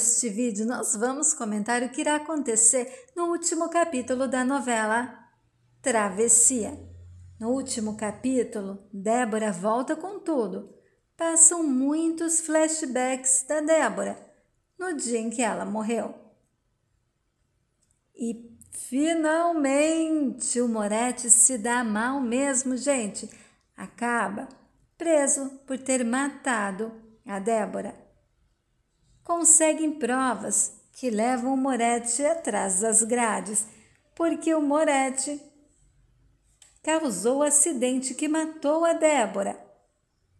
deste vídeo, nós vamos comentar o que irá acontecer no último capítulo da novela Travessia. No último capítulo, Débora volta com tudo. Passam muitos flashbacks da Débora no dia em que ela morreu. E finalmente o Moretti se dá mal mesmo, gente. Acaba preso por ter matado a Débora conseguem provas que levam o Moretti atrás das grades, porque o Moretti causou o acidente que matou a Débora.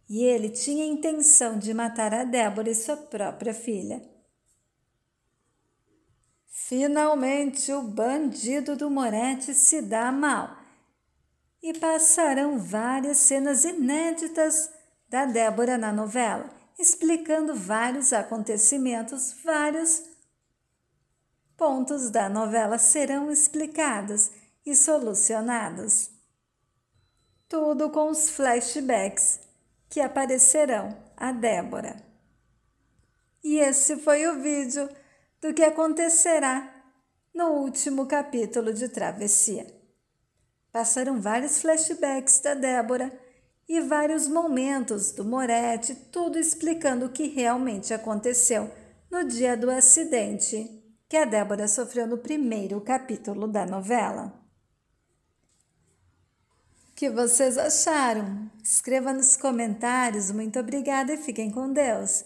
E ele tinha intenção de matar a Débora e sua própria filha. Finalmente, o bandido do Moretti se dá mal. E passarão várias cenas inéditas da Débora na novela explicando vários acontecimentos, vários pontos da novela serão explicados e solucionados. Tudo com os flashbacks que aparecerão a Débora. E esse foi o vídeo do que acontecerá no último capítulo de Travessia. Passaram vários flashbacks da Débora e vários momentos do Moretti, tudo explicando o que realmente aconteceu no dia do acidente que a Débora sofreu no primeiro capítulo da novela. O que vocês acharam? Escreva nos comentários. Muito obrigada e fiquem com Deus.